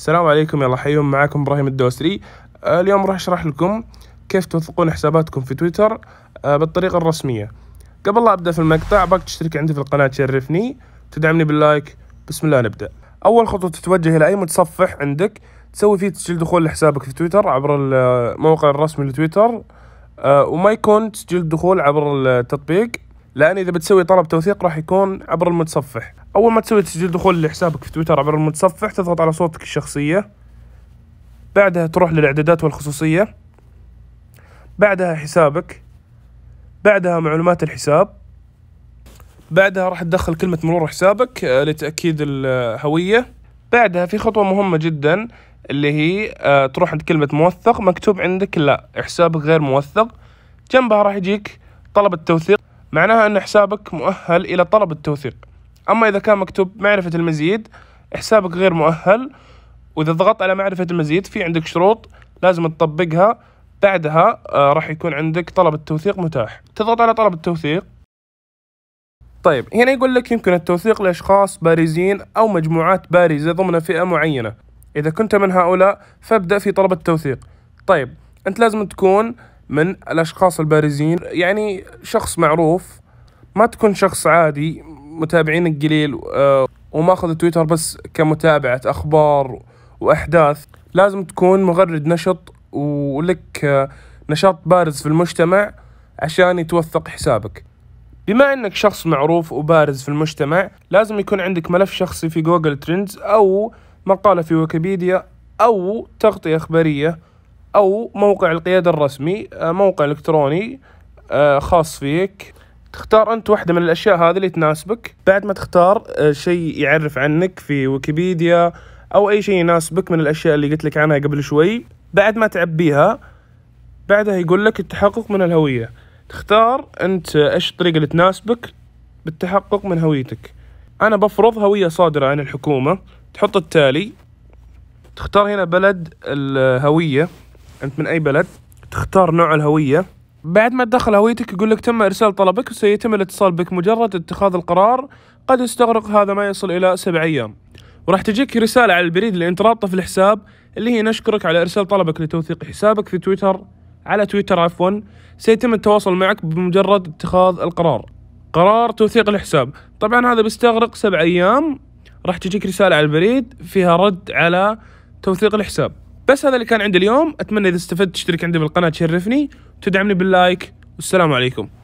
السلام عليكم يلا حيوم معاكم ابراهيم الدوسري آه، اليوم راح اشرح لكم كيف توثقون حساباتكم في تويتر آه، بالطريقة الرسمية قبل لا ابدأ في المقطع باك تشترك عندي في القناة تشرفني تدعمني باللايك بسم الله نبدأ اول خطوة تتوجه الى اي متصفح عندك تسوي فيه تسجيل دخول لحسابك في تويتر عبر الموقع الرسمي لتويتر آه، وما يكون تسجيل دخول عبر التطبيق لان اذا بتسوي طلب توثيق راح يكون عبر المتصفح أول ما تسوي تسجيل دخول لحسابك في تويتر عبر المتصفح تضغط على صوتك الشخصية بعدها تروح للإعدادات والخصوصية بعدها حسابك بعدها معلومات الحساب بعدها راح تدخل كلمة مرور حسابك آه، لتأكيد الهوية بعدها في خطوة مهمة جدا اللي هي آه، تروح عند كلمة موثق مكتوب عندك لا حسابك غير موثق جنبها راح يجيك طلب التوثيق معناها أن حسابك مؤهل إلى طلب التوثيق أما إذا كان مكتوب معرفة المزيد حسابك غير مؤهل وإذا ضغطت على معرفة المزيد في عندك شروط لازم تطبقها بعدها آه، راح يكون عندك طلب التوثيق متاح تضغط على طلب التوثيق طيب هنا يقول لك يمكن التوثيق لأشخاص بارزين أو مجموعات بارزة ضمن فئة معينة إذا كنت من هؤلاء فابدأ في طلب التوثيق طيب أنت لازم تكون من الأشخاص البارزين يعني شخص معروف ما تكون شخص عادي متابعين قليل آه، وماخذ تويتر بس كمتابعة أخبار وأحداث لازم تكون مغرد نشط ولك آه، نشاط بارز في المجتمع عشان يتوثق حسابك بما انك شخص معروف وبارز في المجتمع لازم يكون عندك ملف شخصي في جوجل ترندز او مقالة في ويكيبيديا او تغطية اخبارية او موقع القيادة الرسمي آه، موقع الكتروني خاص فيك تختار انت واحده من الاشياء هذه اللي تناسبك بعد ما تختار آه، شيء يعرف عنك في ويكيبيديا او اي شيء يناسبك من الاشياء اللي قلت لك عنها قبل شوي بعد ما تعبيها بعدها يقول لك التحقق من الهويه تختار انت ايش الطريقه اللي تناسبك بالتحقق من هويتك انا بفرض هويه صادره عن الحكومه تحط التالي تختار هنا بلد الهويه انت من اي بلد تختار نوع الهويه بعد ما تدخل هويتك يقول لك تم إرسال طلبك وسيتم الاتصال بك مجرد اتخاذ القرار قد يستغرق هذا ما يصل إلى سبع أيام وراح تجيك رسالة على البريد اللي أنت رابطه في الحساب اللي هي نشكرك على إرسال طلبك لتوثيق حسابك في تويتر على تويتر عفوا سيتم التواصل معك بمجرد اتخاذ القرار قرار توثيق الحساب طبعا هذا بيستغرق سبع أيام راح تجيك رسالة على البريد فيها رد على توثيق الحساب بس هذا اللي كان عندي اليوم اتمنى اذا استفدت تشترك عندي بالقناه تشرفني وتدعمني باللايك والسلام عليكم